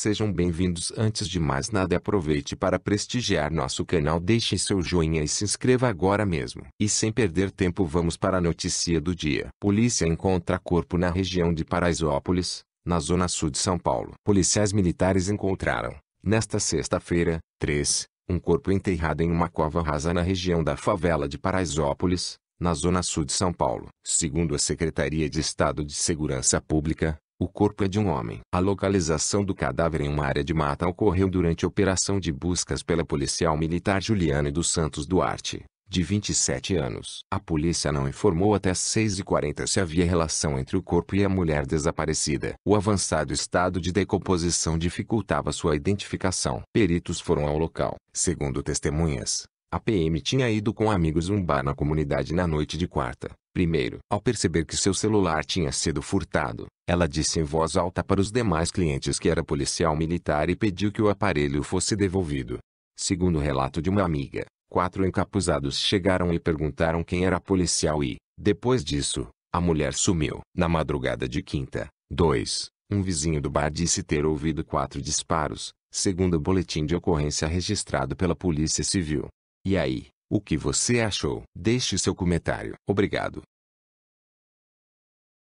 Sejam bem-vindos. Antes de mais nada, aproveite para prestigiar nosso canal, deixe seu joinha e se inscreva agora mesmo. E sem perder tempo, vamos para a notícia do dia. Polícia encontra corpo na região de Paraisópolis, na zona sul de São Paulo. Policiais militares encontraram, nesta sexta-feira, três, um corpo enterrado em uma cova rasa na região da favela de Paraisópolis, na zona sul de São Paulo. Segundo a Secretaria de Estado de Segurança Pública, o corpo é de um homem. A localização do cadáver em uma área de mata ocorreu durante a operação de buscas pela policial militar Juliana dos Santos Duarte, de 27 anos. A polícia não informou até 6h40 se havia relação entre o corpo e a mulher desaparecida. O avançado estado de decomposição dificultava sua identificação. Peritos foram ao local. Segundo testemunhas, a PM tinha ido com amigos um bar na comunidade na noite de quarta. Primeiro, ao perceber que seu celular tinha sido furtado, ela disse em voz alta para os demais clientes que era policial militar e pediu que o aparelho fosse devolvido. Segundo o relato de uma amiga, quatro encapuzados chegaram e perguntaram quem era policial e, depois disso, a mulher sumiu. Na madrugada de quinta, dois, um vizinho do bar disse ter ouvido quatro disparos, segundo o boletim de ocorrência registrado pela Polícia Civil. E aí, o que você achou? Deixe seu comentário. Obrigado.